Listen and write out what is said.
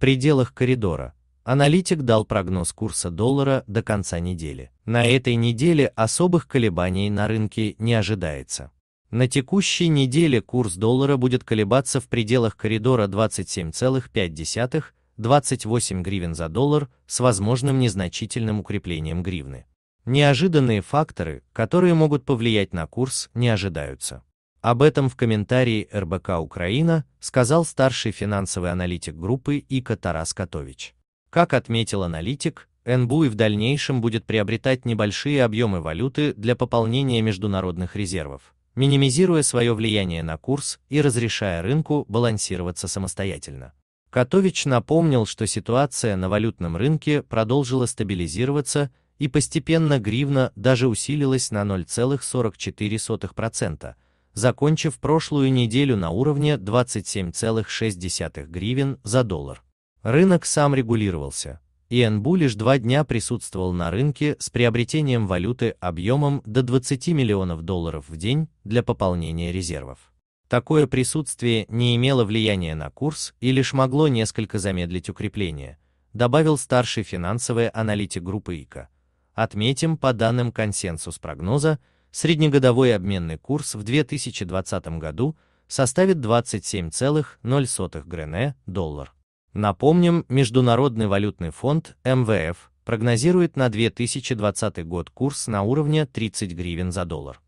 пределах коридора. Аналитик дал прогноз курса доллара до конца недели. На этой неделе особых колебаний на рынке не ожидается. На текущей неделе курс доллара будет колебаться в пределах коридора 27,5-28 гривен за доллар с возможным незначительным укреплением гривны. Неожиданные факторы, которые могут повлиять на курс, не ожидаются. Об этом в комментарии РБК Украина сказал старший финансовый аналитик группы ИКО Тарас Котович. Как отметил аналитик, НБУ и в дальнейшем будет приобретать небольшие объемы валюты для пополнения международных резервов, минимизируя свое влияние на курс и разрешая рынку балансироваться самостоятельно. Котович напомнил, что ситуация на валютном рынке продолжила стабилизироваться и постепенно гривна даже усилилась на 0,44%, закончив прошлую неделю на уровне 27,6 гривен за доллар. Рынок сам регулировался, ИНБу лишь два дня присутствовал на рынке с приобретением валюты объемом до 20 миллионов долларов в день для пополнения резервов. Такое присутствие не имело влияния на курс и лишь могло несколько замедлить укрепление, добавил старший финансовый аналитик группы ИКО. Отметим, по данным консенсус прогноза, среднегодовой обменный курс в 2020 году составит 27,0 грене доллар. Напомним, Международный валютный фонд МВФ прогнозирует на 2020 год курс на уровне 30 гривен за доллар.